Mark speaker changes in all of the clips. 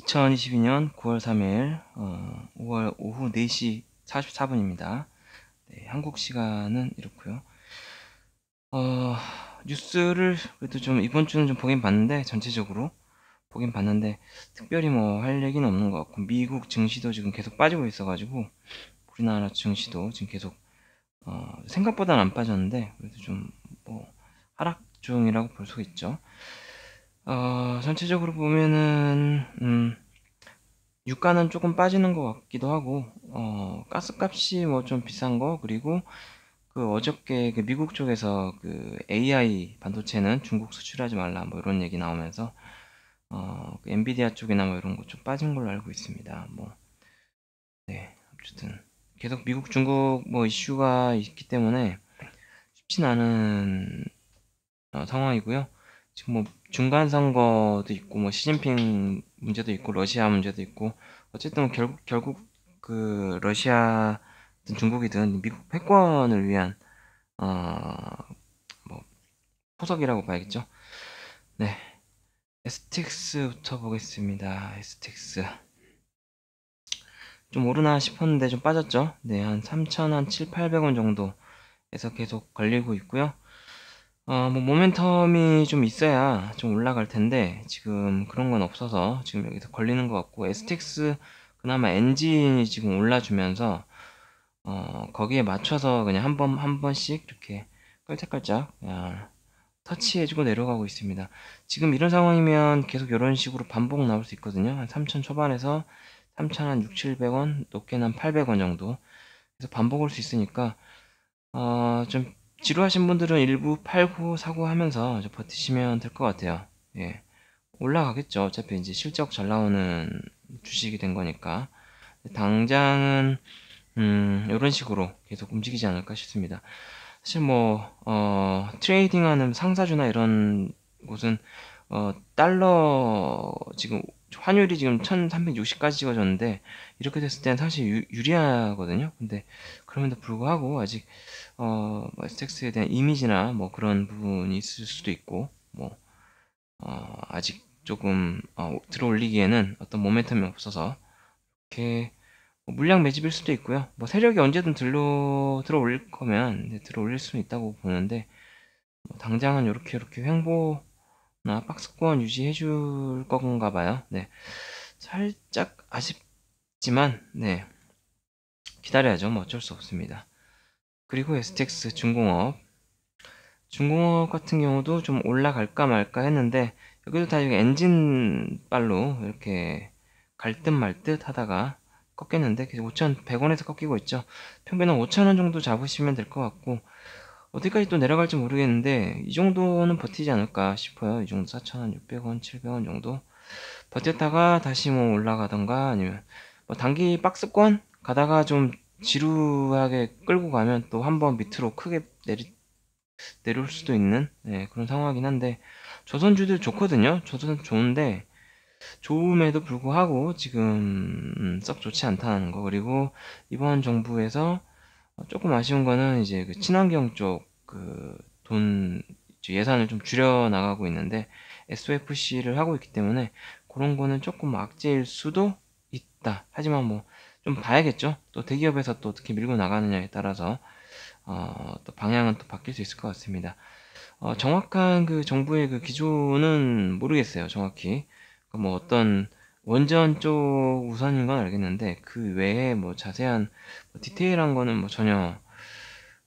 Speaker 1: 2022년 9월 3일 어, 5월 오후 4시 44분입니다. 네, 한국 시간은 이렇고요. 어, 뉴스를 그래도 좀 이번 주는 좀 보긴 봤는데 전체적으로 보긴 봤는데 특별히 뭐 할 얘기는 없는 것 같고 미국 증시도 지금 계속 빠지고 있어가지고 우리나라 증시도 지금 계속 어, 생각보다는 안 빠졌는데 그래도 좀 뭐 하락 중이라고 볼 수 있죠. 어, 전체적으로 보면은 음, 유가는 조금 빠지는 것 같기도 하고 어, 가스값이 뭐 좀 비싼 거 그리고 그 어저께 그 미국 쪽에서 그 AI 반도체는 중국 수출하지 말라 뭐 이런 얘기 나오면서 어, 그 엔비디아 쪽이나 뭐 이런 거 좀 빠진 걸로 알고 있습니다. 뭐 네, 어쨌든 계속 미국 중국 뭐 이슈가 있기 때문에 쉽진 않은 어, 상황이고요. 지금 뭐 중간 선거도 있고 뭐 시진핑 문제도 있고 러시아 문제도 있고 어쨌든 결국 결국 그 러시아든 중국이든 미국 패권을 위한 어 뭐 포석이라고 봐야겠죠. 네. 에스틱스부터 보겠습니다. 에스틱스. 좀 오르나 싶었는데 좀 빠졌죠? 네, 한 3,000, 한 7, 800원 정도에서 계속 걸리고 있고요. 어, 뭐 모멘텀이 좀 있어야 좀 올라갈 텐데 지금 그런 건 없어서 지금 여기서 걸리는 것 같고 STX 그나마 엔진이 지금 올라주면서 어, 거기에 맞춰서 그냥 한번한 번씩 이렇게 깔짝깔짝 터치해주고 내려가고 있습니다. 지금 이런 상황이면 계속 이런 식으로 반복 나올 수 있거든요. 한 3천 초반에서 3천 한 6, 700원, 높게는 800원 정도. 그래서 반복올 수 있으니까 어, 좀 지루하신 분들은 일부 팔고 사고 하면서 버티시면 될 것 같아요. 예. 올라가겠죠. 어차피 이제 실적 잘 나오는 주식이 된 거니까. 당장은, 음, 요런 식으로 계속 움직이지 않을까 싶습니다. 사실 뭐, 어, 트레이딩 하는 상사주나 이런 곳은 어, 달러 지금 환율이 지금 1360까지 찍어졌는데 이렇게 됐을 때는 사실 유, 리하거든요 근데 그럼에도 불구하고 아직 어, 뭐 스택스에 대한 이미지나 뭐 그런 부분이 있을 수도 있고 뭐 어, 아직 조금 어, 들어올리기에는 어떤 모멘텀이 없어서 이렇게 뭐 물량 매집일 수도 있고요. 뭐 세력이 언제든 들러 들어올 릴 거면 들어올릴 수는 있다고 보는데 뭐 당장은 이렇게 이렇게 횡보 아, 박스권 유지해 줄 건가 봐요. 네. 살짝 아쉽지만 네. 기다려야죠. 뭐 어쩔 수 없습니다. 그리고 STX 중공업 중공업 같은 경우도 좀 올라갈까 말까 했는데 여기도 다 여기 엔진빨로 이렇게 갈 듯 말 듯 하다가 꺾였는데 5,100원에서 꺾이고 있죠. 평균 은 5,000원 정도 잡으시면 될 것 같고 어디까지 또 내려갈지 모르겠는데 이 정도는 버티지 않을까 싶어요. 이 정도 4 600원, 700원 정도 버텼다가 다시 뭐 올라가던가 아니면 뭐 단기 박스권 가다가 좀 지루하게 끌고 가면 또 한 번 밑으로 크게 내리, 내려올 수도 있는 네, 그런 상황이긴 한데 조선주들 좋거든요. 조선 좋은데 좋음에도 불구하고 지금 썩 좋지 않다는 거 그리고 이번 정부에서 어, 조금 아쉬운 거는 이제 그 친환경 쪽 그 돈 예산을 좀 줄여 나가고 있는데 SFC를 하고 있기 때문에 그런 거는 조금 악재일 수도 있다. 하지만 뭐 좀 봐야겠죠. 또 대기업에서 또 어떻게 밀고 나가느냐에 따라서 어, 또 방향은 또 바뀔 수 있을 것 같습니다. 어, 정확한 그 정부의 그 기조는 모르겠어요. 정확히 그 뭐 어떤 원전 쪽 우선인 건 알겠는데 그 외에 뭐 자세한 뭐 디테일한 거는 뭐 전혀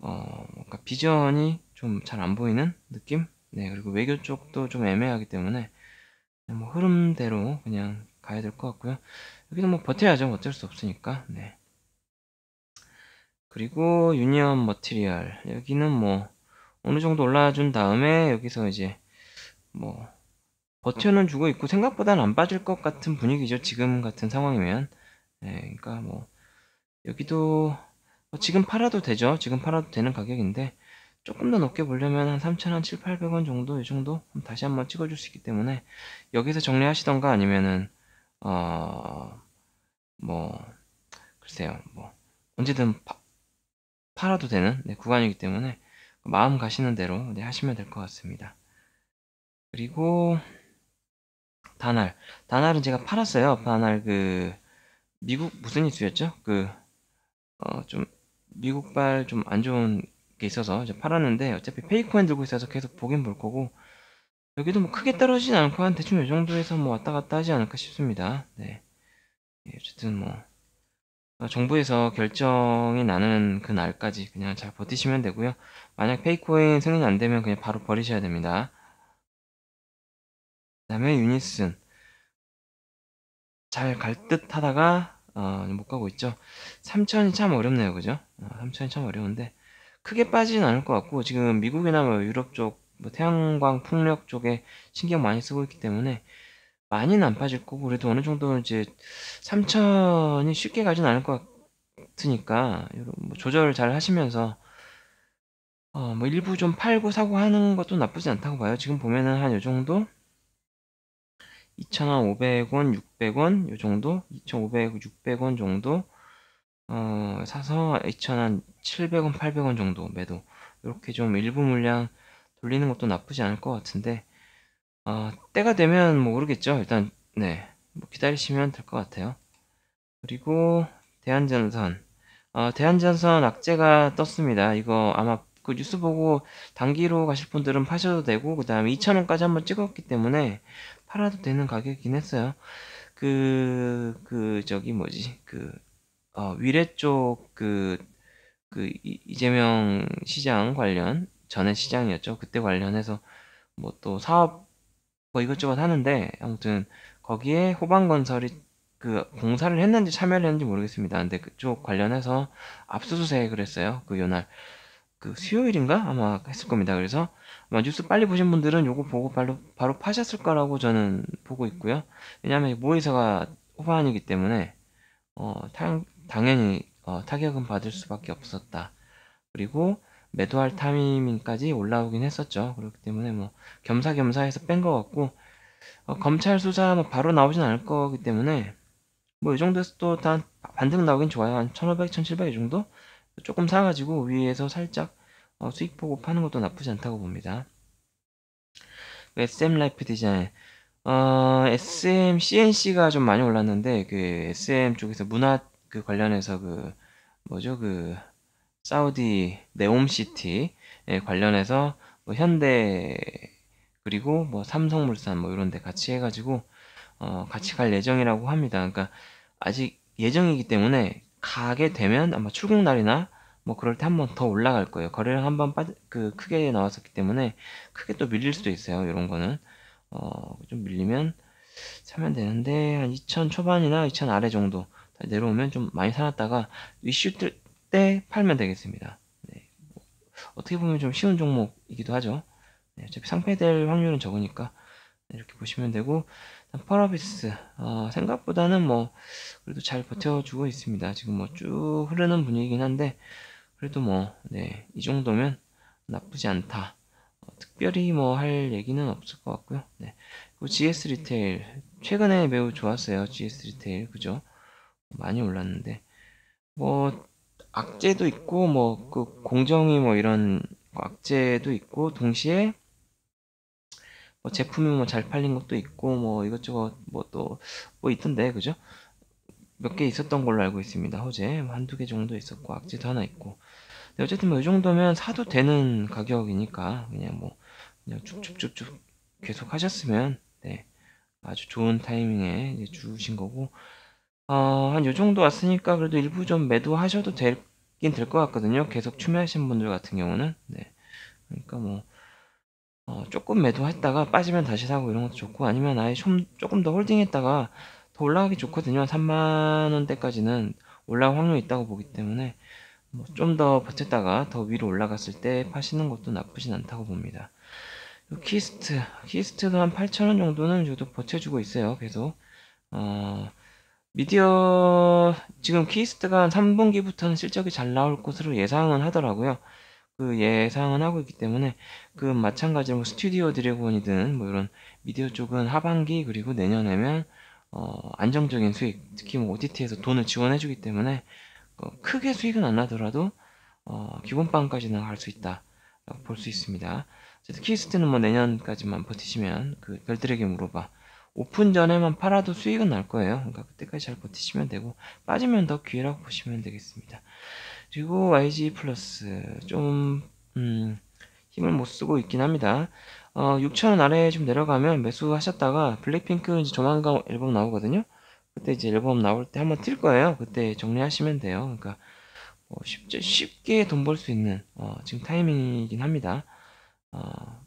Speaker 1: 어 뭔가 비전이 좀 잘 안 보이는 느낌? 네 그리고 외교 쪽도 좀 애매하기 때문에 뭐 흐름대로 그냥 가야 될 것 같고요. 여기는 뭐 버텨야죠. 어쩔 수 없으니까. 네. 그리고 유니언 머티리얼 여기는 뭐 어느 정도 올라준 다음에 여기서 이제 뭐 버텨는 주고 있고 생각보다는 안 빠질 것 같은 분위기죠. 지금 같은 상황이면. 네, 그러니까 뭐 여기도 뭐 지금 팔아도 되죠. 지금 팔아도 되는 가격인데 조금 더 높게 보려면 한3 0한 7, 800원 정도 이 정도 다시 한번 찍어줄 수 있기 때문에 여기서 정리하시던가 아니면은 어 뭐 글쎄요 뭐 언제든 파, 팔아도 되는 네, 구간이기 때문에 마음 가시는 대로 네, 하시면 될 것 같습니다. 그리고 다날. 다날은 제가 팔았어요. 다날 그 미국 무슨 이슈였죠? 그어좀 미국발 좀 안 좋은 게 있어서 이제 팔았는데 어차피 페이코인 들고 있어서 계속 보긴 볼 거고 여기도 뭐 크게 떨어지진 않고 한 대충 이 정도에서 뭐 왔다 갔다 하지 않을까 싶습니다. 네. 예, 어쨌든 뭐 어, 정부에서 결정이 나는 그 날까지 그냥 잘 버티시면 되고요. 만약 페이코인 승인 안 되면 그냥 바로 버리셔야 됩니다. 그다음에 유니슨 잘 갈 듯 하다가 어, 못 가고 있죠. 3천이 참 어렵네요, 그죠? 3천이 어, 참 어려운데 크게 빠지진 않을 것 같고 지금 미국이나 뭐 유럽 쪽, 뭐 태양광 풍력 쪽에 신경 많이 쓰고 있기 때문에 많이는 안 빠질 거고 그래도 어느 정도 이제 3천이 쉽게 가진 않을 것 같으니까 뭐 조절 잘 하시면서 어, 뭐 일부 좀 팔고 사고 하는 것도 나쁘지 않다고 봐요. 지금 보면은 한요 정도 2 500원, 600원 요 정도 2,500, 600원 정도 어, 사서 2,000원, 700원, 800원 정도 매도 이렇게 좀 일부 물량 돌리는 것도 나쁘지 않을 것 같은데 어, 때가 되면 모르겠죠 뭐 일단 네뭐 기다리시면 될 것 같아요 그리고 대한전선 어, 대한전선 악재가 떴습니다 이거 아마 그 뉴스 보고 단기로 가실 분들은 파셔도 되고 그 다음에 2,000원까지 한번 찍었기 때문에 팔아도 되는 가격이긴 했어요. 그, 그, 저기 뭐지, 그, 어, 위례 쪽 그, 그, 이재명 시장 관련, 전에 시장이었죠. 그때 관련해서 뭐 또 사업 뭐 이것저것 하는데, 아무튼 거기에 호방건설이 그 공사를 했는지 참여를 했는지 모르겠습니다. 근데 그쪽 관련해서 압수수색을 했어요. 그 요날. 그 수요일인가 아마 했을 겁니다. 그래서 아마 뉴스 빨리 보신 분들은 요거 보고 바로 바로 파셨을 거라고 저는 보고 있고요. 왜냐하면 모의사가 후반이기 때문에 어, 당, 당연히 어, 타격은 받을 수밖에 없었다. 그리고 매도할 타이밍까지 올라오긴 했었죠. 그렇기 때문에 뭐 겸사겸사해서 뺀 것 같고 어, 검찰 수사 뭐 바로 나오진 않을 거기 때문에 뭐 이 정도에서 또 단 반등 나오긴 좋아요. 한 1500, 1700이 정도? 조금 사가지고 위에서 살짝 어, 수익 보고 파는 것도 나쁘지 않다고 봅니다. 그 SM 라이프 디자인 어, SM CNC가 좀 많이 올랐는데 그 SM 쪽에서 문화 그 관련해서 그 뭐죠 그 사우디 네옴시티 관련해서 뭐 현대 그리고 뭐 삼성물산 뭐 이런데 같이 해가지고 어, 같이 갈 예정이라고 합니다. 그러니까 아직 예정이기 때문에 가게 되면 아마 출국 날이나 뭐 그럴 때 한 번 더 올라갈 거예요. 거래량 한번 빠져 그 크게 나왔었기 때문에 크게 또 밀릴 수도 있어요. 이런 거는 어, 좀 밀리면 사면 되는데 한 2천 초반이나 2천 아래 정도 내려오면 좀 많이 사놨다가 이슈 뜰때 팔면 되겠습니다. 네. 뭐 어떻게 보면 좀 쉬운 종목이기도 하죠. 네, 어차피 상패될 확률은 적으니까 이렇게 보시면 되고 파라비스 어, 생각보다는 뭐 그래도 잘 버텨주고 있습니다. 지금 뭐 쭉 흐르는 분위기긴 한데 그래도 뭐 네 이 정도면 나쁘지 않다. 어, 특별히 뭐 할 얘기는 없을 것 같고요. 네. 그리고 GS 리테일 최근에 매우 좋았어요. GS 리테일 그죠? 많이 올랐는데 뭐 악재도 있고 뭐 그 공정이 뭐 이런 악재도 있고 동시에 뭐 제품이 뭐 잘 팔린 것도 있고 뭐 이것저것 뭐 또뭐 뭐 있던데 그죠? 몇 개 있었던 걸로 알고 있습니다. 어제 뭐 한두 개 정도 있었고 악지도 하나 있고. 근데 어쨌든 뭐 이 정도면 사도 되는 가격이니까 그냥 뭐 그냥 쭉쭉쭉쭉 계속 하셨으면 네 아주 좋은 타이밍에 이제 주신 거고 어, 한요 정도 왔으니까 그래도 일부 좀 매도하셔도 될긴 될 것 같거든요. 계속 추매하신 분들 같은 경우는 네 그러니까 뭐 어, 조금 매도했다가 빠지면 다시 사고 이런 것도 좋고 아니면 아예 좀 조금 더 홀딩했다가 더 올라가기 좋거든요. 3만 원대까지는 올라갈 확률이 있다고 보기 때문에 뭐 좀더 버텼다가 더 위로 올라갔을 때 파시는 것도 나쁘진 않다고 봅니다. 키스트, 키스트도 한8천원 정도는 저도 버텨주고 있어요. 계속. 어, 미디어, 지금 키스트가 3분기부터는 실적이 잘 나올 것으로 예상은 하더라고요. 그 예상은 하고 있기 때문에 그 마찬가지로 스튜디오 드래곤이든 뭐 이런 미디어 쪽은 하반기 그리고 내년에면 어 안정적인 수익 특히 뭐 OTT에서 돈을 지원해주기 때문에 어 크게 수익은 안 나더라도 어 기본빵까지는 갈 수 있다 라고볼 수 있습니다. 키스트는 뭐 내년까지만 버티시면 그 별들에게 물어봐 오픈 전에만 팔아도 수익은 날 거예요. 그러니까 그때까지 잘 버티시면 되고 빠지면 더 기회라고 보시면 되겠습니다. 그리고 YG 플러스 좀 음, 힘을 못 쓰고 있긴 합니다. 어, 6천원 아래 좀 내려가면 매수하셨다가 블랙핑크 이제 조만간 앨범 나오거든요. 그때 이제 앨범 나올 때 한번 틀 거예요. 그때 정리하시면 돼요. 그러니까 뭐쉽지 쉽게 돈 벌 수 있는 어, 지금 타이밍이긴 합니다. 어,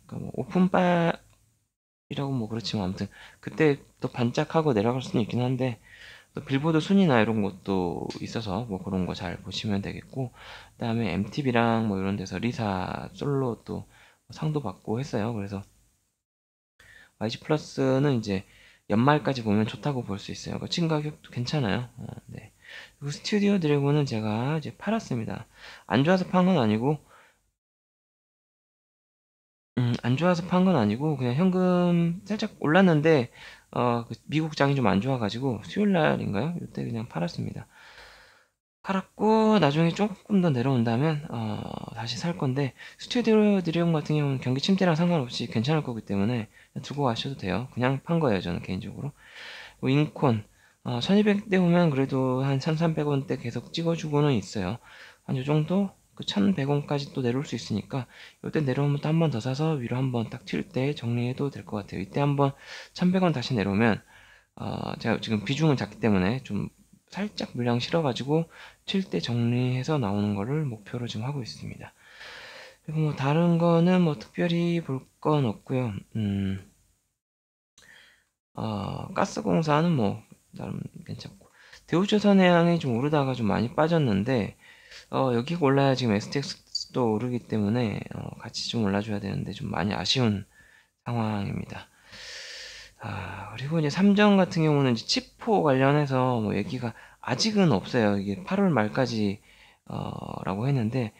Speaker 1: 그러니까 뭐 오픈바 이라고 뭐 그렇지만 아무튼 그때 또 반짝하고 내려갈 수는 있긴 한데 또 빌보드 순위나 이런 것도 있어서 뭐 그런 거 잘 보시면 되겠고 그다음에 MTV랑 뭐 이런 데서 리사 솔로 또 상도 받고 했어요. 그래서 YG 플러스는 이제 연말까지 보면 좋다고 볼 수 있어요. 그 그러니까 친가격도 괜찮아요. 어, 네. 그리고 스튜디오 드래곤은 제가 이제 팔았습니다. 안 좋아서 판 건 아니고 음, 안 좋아서 판 건 아니고 그냥 현금 살짝 올랐는데 어, 그 미국 장이 좀 안 좋아가지고 수요일 날인가요? 이때 그냥 팔았습니다. 팔았고 나중에 조금 더 내려온다면 어, 다시 살 건데 스튜디오 드리움 같은 경우는 경기 침대랑 상관없이 괜찮을 거기 때문에 두고 가셔도 돼요. 그냥 판 거예요 저는 개인적으로. 뭐 인콘 어, 1200대 오면 그래도 한 3, 300원대 계속 찍어주고는 있어요. 한 요 정도 그 1100원까지 또 내려올 수 있으니까 이때 내려오면 또 한 번 더 사서 위로 한 번딱튈때 정리해도 될 것 같아요. 이때 한 번 1100원 다시 내려오면 어, 제가 지금 비중은 작기 때문에 좀 살짝 물량 실어가지고 칠 때 정리해서 나오는 거를 목표로 지금 하고 있습니다. 그리고 뭐 다른 거는 뭐 특별히 볼 건 없고요. 음, 어, 가스공사는 뭐 나름 괜찮고 대우조선해양이 좀 오르다가 좀 많이 빠졌는데 어, 여기 올라야 지금 STX도 오르기 때문에 어, 같이 좀 올라줘야 되는데 좀 많이 아쉬운 상황입니다. 아, 그리고 이제 3정 같은 경우는 이제 치포 관련해서 뭐 얘기가 아직은 없어요. 이게 8월 말까지 어, 라고 했는데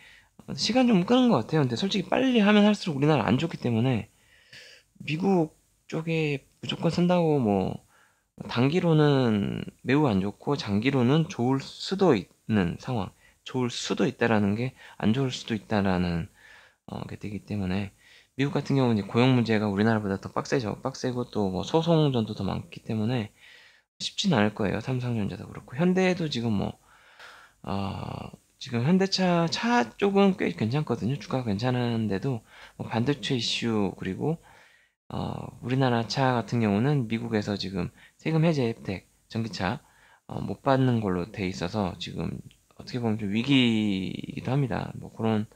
Speaker 1: 시간 좀 끄는 것 같아요. 근데 솔직히 빨리 하면 할수록 우리나라 안 좋기 때문에 미국 쪽에 무조건 쓴다고 뭐 단기로는 매우 안 좋고 장기로는 좋을 수도 있는 상황. 좋을 수도 있다라는 게 안 좋을 수도 있다라는 어, 게 되기 때문에 미국 같은 경우는 이제 고용 문제가 우리나라보다 더 빡세죠. 빡세고 또 뭐 소송전도 더 많기 때문에 쉽진 않을 거예요. 삼성전자도 그렇고 현대에도 지금 뭐 어, 지금 현대차 차 쪽은 꽤 괜찮거든요. 주가가 괜찮은데도 뭐 반도체 이슈 그리고 어, 우리나라 차 같은 경우는 미국에서 지금 세금 해제 혜택 전기차 어, 못 받는 걸로 돼 있어서 지금 어떻게 보면 좀 위기이기도 합니다. 뭐 그런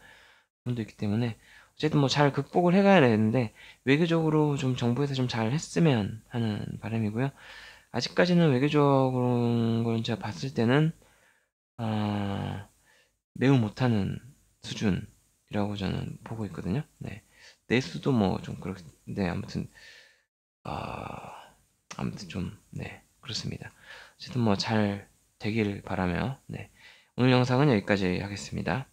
Speaker 1: 부분도 있기 때문에 어쨌든 뭐 잘 극복을 해가야 되는데 외교적으로 좀 정부에서 좀 잘 했으면 하는 바람이고요. 아직까지는 외교적으로 제가 봤을 때는 아, 매우 못하는 수준이라고 저는 보고 있거든요. 네. 내수도 뭐 좀 그렇네 아무튼 아 아무튼 좀네 그렇습니다. 어쨌든 뭐 잘 되길 바라며 네 오늘 영상은 여기까지 하겠습니다.